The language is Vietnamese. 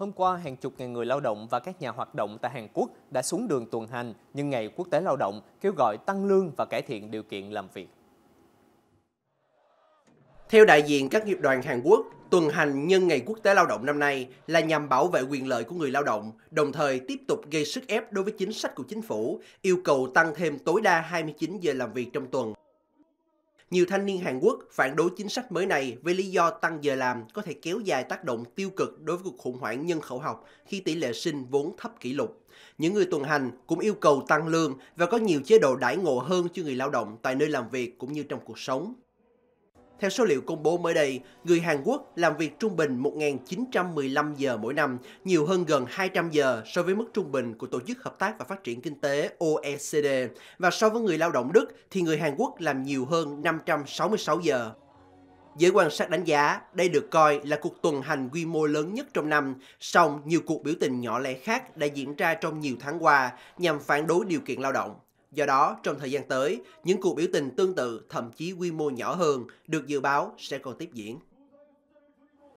Hôm qua, hàng chục ngàn người lao động và các nhà hoạt động tại Hàn Quốc đã xuống đường tuần hành nhân ngày quốc tế lao động, kêu gọi tăng lương và cải thiện điều kiện làm việc. Theo đại diện các nghiệp đoàn Hàn Quốc, tuần hành nhân ngày quốc tế lao động năm nay là nhằm bảo vệ quyền lợi của người lao động, đồng thời tiếp tục gây sức ép đối với chính sách của chính phủ, yêu cầu tăng thêm tối đa 29 giờ làm việc trong tuần. Nhiều thanh niên Hàn Quốc phản đối chính sách mới này với lý do tăng giờ làm có thể kéo dài tác động tiêu cực đối với cuộc khủng hoảng nhân khẩu học khi tỷ lệ sinh vốn thấp kỷ lục. Những người tuần hành cũng yêu cầu tăng lương và có nhiều chế độ đãi ngộ hơn cho người lao động tại nơi làm việc cũng như trong cuộc sống. Theo số liệu công bố mới đây, người Hàn Quốc làm việc trung bình 1.915 giờ mỗi năm, nhiều hơn gần 200 giờ so với mức trung bình của Tổ chức Hợp tác và Phát triển Kinh tế OECD. Và so với người lao động Đức thì người Hàn Quốc làm nhiều hơn 566 giờ. Giới quan sát đánh giá, đây được coi là cuộc tuần hành quy mô lớn nhất trong năm, song nhiều cuộc biểu tình nhỏ lẻ khác đã diễn ra trong nhiều tháng qua nhằm phản đối điều kiện lao động. Do đó, trong thời gian tới, những cuộc biểu tình tương tự thậm chí quy mô nhỏ hơn được dự báo sẽ còn tiếp diễn.